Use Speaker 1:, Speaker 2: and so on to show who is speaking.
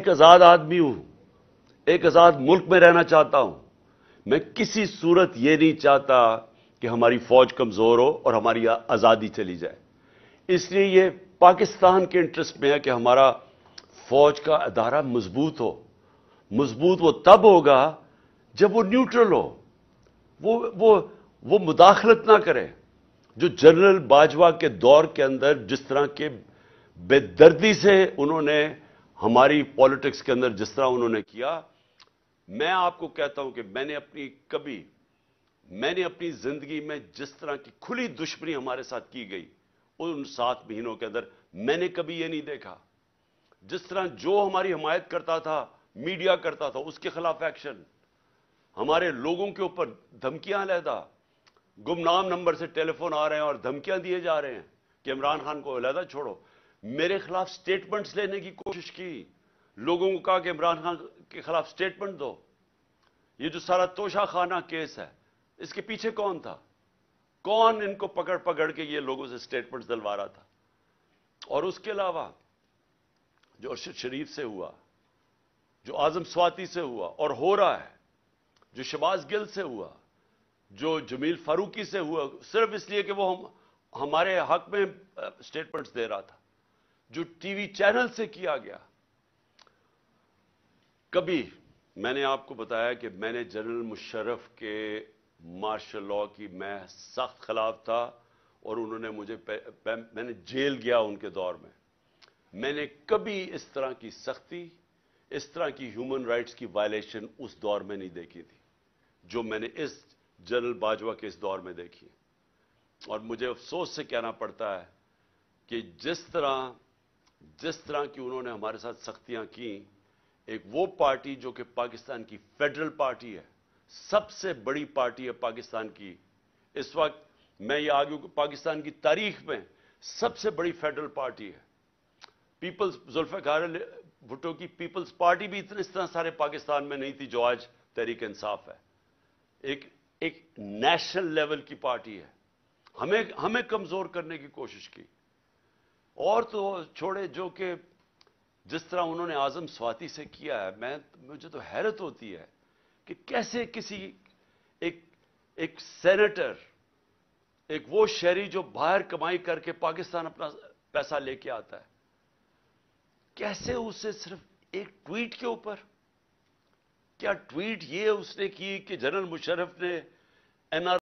Speaker 1: एक आजाद आदमी हूं एक आजाद मुल्क में रहना चाहता हूं मैं किसी सूरत यह नहीं चाहता कि हमारी फौज कमजोर हो और हमारी आजादी चली जाए इसलिए यह पाकिस्तान के इंटरेस्ट में है कि हमारा फौज का अदारा मजबूत हो मजबूत वो तब होगा जब वो न्यूट्रल हो वो वो वो मुदाखलत ना करे जो जनरल बाजवा के दौर के अंदर जिस तरह के बेदर्दी से उन्होंने हमारी पॉलिटिक्स के अंदर जिस तरह उन्होंने किया मैं आपको कहता हूं कि मैंने अपनी कभी मैंने अपनी जिंदगी में जिस तरह की खुली दुश्मनी हमारे साथ की गई उन सात महीनों के अंदर मैंने कभी ये नहीं देखा जिस तरह जो हमारी हमायत करता था मीडिया करता था उसके खिलाफ एक्शन हमारे लोगों के ऊपर धमकियां लहदा गुमनाम नंबर से टेलीफोन आ रहे हैं और धमकियां दिए जा रहे हैं कि इमरान खान को अलहदा छोड़ो मेरे खिलाफ स्टेटमेंट्स लेने की कोशिश की लोगों को कहा कि इमरान खान के खिलाफ स्टेटमेंट दो ये जो सारा तोशा खाना केस है इसके पीछे कौन था कौन इनको पकड़ पकड़ के ये लोगों से स्टेटमेंट्स दिलवा रहा था और उसके अलावा जो अर्शद शरीफ से हुआ जो आजम स्वाति से हुआ और हो रहा है जो शबाज गिल से हुआ जो जमील फारूकी से हुआ सिर्फ इसलिए कि वो हम हमारे हक में स्टेटमेंट्स दे रहा था जो टीवी चैनल से किया गया कभी मैंने आपको बताया कि मैंने जनरल मुशर्रफ के मार्शल लॉ की मैं सख्त खिलाफ था और उन्होंने मुझे पे, पे, मैंने जेल गया उनके दौर में मैंने कभी इस तरह की सख्ती इस तरह की ह्यूमन राइट्स की वायलेशन उस दौर में नहीं देखी थी जो मैंने इस जनरल बाजवा के इस दौर में देखी और मुझे अफसोस से कहना पड़ता है कि जिस तरह जिस तरह की उन्होंने हमारे साथ सख्तियां की एक वो पार्टी जो कि पाकिस्तान की फेडरल पार्टी है सबसे बड़ी पार्टी है पाकिस्तान की इस वक्त मैं ये आगे पाकिस्तान की तारीख में सबसे बड़ी फेडरल पार्टी है पीपल्स जुल्फ़ार भुट्टो की पीपल्स पार्टी भी इतने इस तरह सारे पाकिस्तान में नहीं थी जो आज तहरीक इंसाफ है एक एक नेशनल लेवल की पार्टी है हमें हमें कमज़ोर करने की कोशिश की और तो छोड़े जो कि जिस तरह उन्होंने आजम स्वाति से किया है मैं मुझे तो हैरत होती है कि कैसे किसी एक एक सेनेटर एक वो शहरी जो बाहर कमाई करके पाकिस्तान अपना पैसा लेके आता है कैसे उसे सिर्फ एक ट्वीट के ऊपर क्या ट्वीट ये उसने की कि जनरल मुशर्रफ ने एनआर